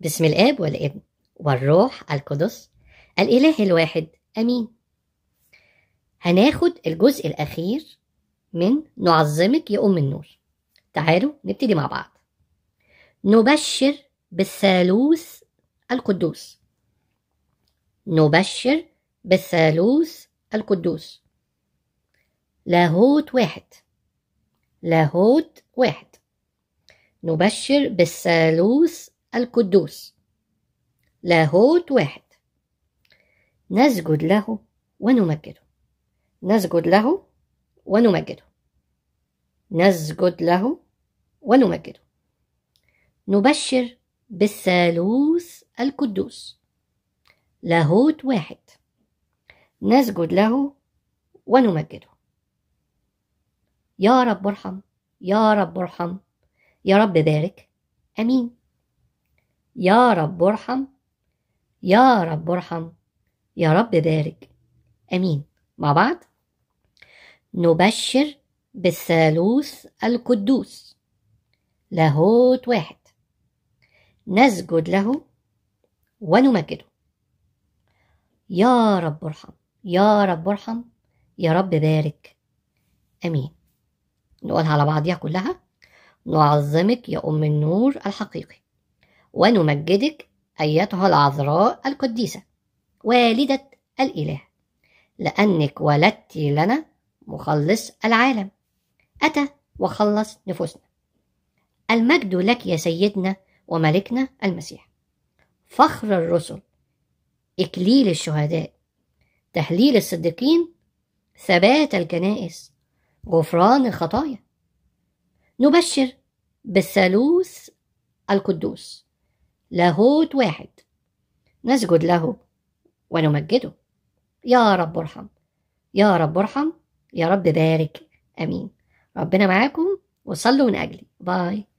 بسم الاب والابن والروح القدس الاله الواحد امين هناخد الجزء الاخير من نعظمك يا ام النور تعالوا نبتدي مع بعض نبشر بالثالوث القدوس نبشر بالثالوث القدوس لاهوت واحد لاهوت واحد نبشر بالثالوث القدوس لاهوت واحد نسجد له ونمجده نسجد له ونمجده نسجد له ونمجده نبشر بالثالوث القدوس لاهوت واحد نسجد له ونمجده يا رب ارحم يا رب ارحم يا رب بارك امين يا رب ارحم يا رب ارحم يا رب بارك امين مع بعض نبشر بالثالوث القدوس لاهوت واحد نسجد له ونمجده يا رب ارحم يا رب ارحم يا رب بارك امين نقولها على بعضيها كلها نعظمك يا ام النور الحقيقي ونمجدك أيتها العذراء القديسة والدة الإله لأنك ولدت لنا مخلص العالم أتى وخلص نفوسنا المجد لك يا سيدنا وملكنا المسيح فخر الرسل إكليل الشهداء تهليل الصديقين ثبات الكنائس غفران الخطايا نبشر بالثالوث القدوس لاهوت واحد نسجد له ونمجده يا رب ارحم يا رب ارحم يا رب بارك امين ربنا معاكم وصلوا من اجلي باي